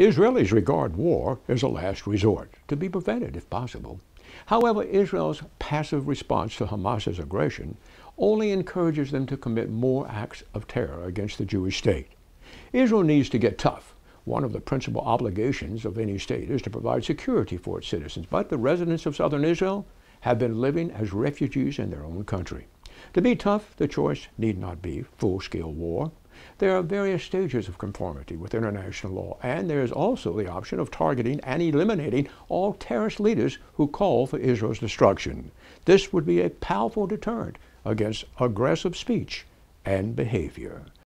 Israelis regard war as a last resort, to be prevented if possible. However, Israel's passive response to Hamas's aggression only encourages them to commit more acts of terror against the Jewish state. Israel needs to get tough. One of the principal obligations of any state is to provide security for its citizens, but the residents of southern Israel have been living as refugees in their own country. To be tough, the choice need not be full-scale war. There are various stages of conformity with international law, and there is also the option of targeting and eliminating all terrorist leaders who call for Israel's destruction. This would be a powerful deterrent against aggressive speech and behavior.